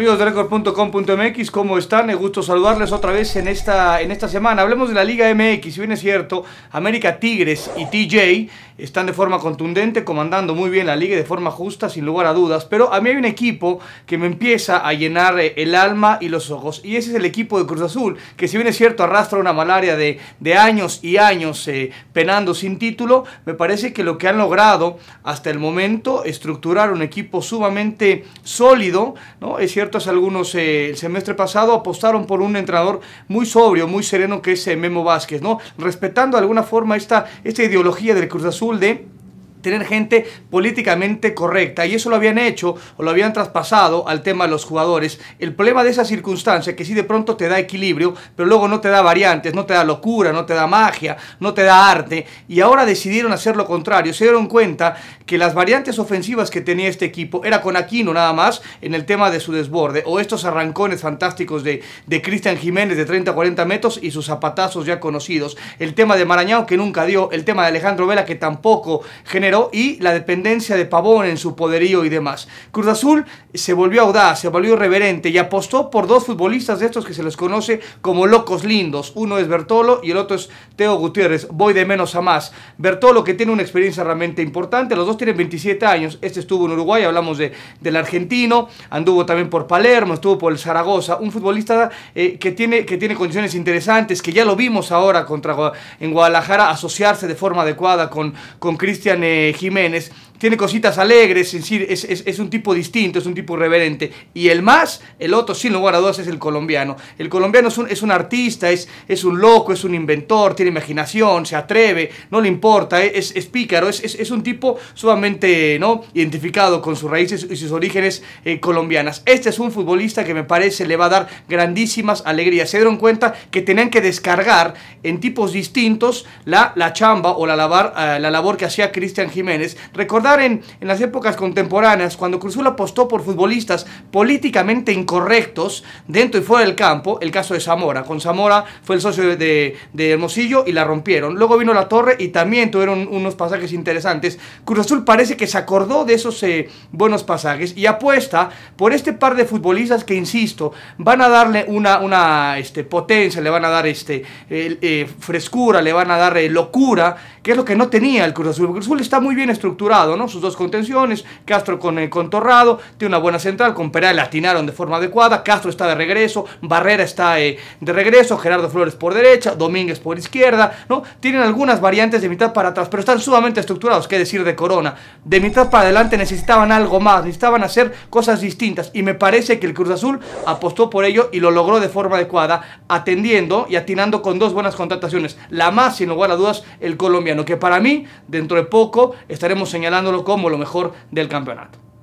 Amigos de record.com.mx, ¿cómo están? Es gusto saludarles otra vez en esta, en esta semana. Hablemos de la Liga MX, si bien es cierto, América Tigres y TJ están de forma contundente, comandando muy bien la liga de forma justa, sin lugar a dudas. Pero a mí hay un equipo que me empieza a llenar eh, el alma y los ojos, y ese es el equipo de Cruz Azul, que si bien es cierto arrastra una malaria de, años y años eh, penando sin título, me parece que lo que han logrado hasta el momento, estructurar un equipo sumamente sólido, ¿no? Es cierto algunos eh, el semestre pasado, apostaron por un entrenador muy sobrio, muy sereno que es eh, Memo Vázquez, ¿no? Respetando de alguna forma esta, esta ideología del Cruz Azul de tener gente políticamente correcta y eso lo habían hecho o lo habían traspasado al tema de los jugadores. El problema de esa circunstancia que sí de pronto te da equilibrio, pero luego no te da variantes, no te da locura, no te da magia, no te da arte y ahora decidieron hacer lo contrario. Se dieron cuenta que las variantes ofensivas que tenía este equipo era con Aquino nada más en el tema de su desborde o estos arrancones fantásticos de, de Cristian Jiménez de 30 a 40 metros y sus zapatazos ya conocidos. El tema de Marañao que nunca dio, el tema de Alejandro Vela que tampoco generó y la dependencia de Pavón en su poderío y demás. Cruz Azul se volvió audaz, se volvió reverente y apostó por dos futbolistas de estos que se les conoce como locos lindos. Uno es Bertolo y el otro es Teo Gutiérrez. Voy de menos a más. Bertolo que tiene una experiencia realmente importante, los dos tienen 27 años. Este estuvo en Uruguay, hablamos de, del argentino, anduvo también por Palermo, estuvo por el Zaragoza, un futbolista eh, que, tiene, que tiene condiciones interesantes, que ya lo vimos ahora contra en Guadalajara asociarse de forma adecuada con Cristian eh, eh, Jiménez tiene cositas alegres, es es, un tipo distinto, es un tipo reverente Y el más, el otro, sin lugar a dudas, es el colombiano. El colombiano es un, artista, es, es un loco, es un inventor, tiene imaginación, se atreve, no le importa, e, es, pícaro, es, un tipo sumamente ¿no? identificado con sus raíces y sus orígenes eh, colombianas. Este es un futbolista que me parece le va a dar grandísimas alegrías. Se dieron cuenta que tenían que descargar en tipos distintos la, la chamba o la, eh, la labor que hacía Cristian Jiménez. recordar en, las épocas contemporáneas, cuando Cruzul apostó por futbolistas políticamente incorrectos dentro y fuera del campo, el caso de Zamora. Con Zamora fue el socio de, de Hermosillo y la rompieron. Luego vino La Torre y también tuvieron unos pasajes interesantes. Cruz Azul parece que se acordó de esos eh, buenos pasajes y apuesta por este par de futbolistas que, insisto, van a darle una, una este, potencia, le van a dar este, eh, frescura, le van a dar eh, locura, que es lo que no tenía el Cruz Azul. Cruz Azul está muy bien estructurado sus dos contenciones, Castro con, el eh, Torrado, tiene una buena central, con Peral atinaron de forma adecuada, Castro está de regreso, Barrera está eh, de regreso, Gerardo Flores por derecha, Domínguez por izquierda, ¿no? Tienen algunas variantes de mitad para atrás, pero están sumamente estructurados, qué decir de Corona. De mitad para adelante necesitaban algo más, necesitaban hacer cosas distintas y me parece que el Cruz Azul apostó por ello y lo logró de forma adecuada, atendiendo y atinando con dos buenas contrataciones. La más, sin lugar a dudas, el colombiano, que para mí, dentro de poco, estaremos señalando como lo mejor del campeonato.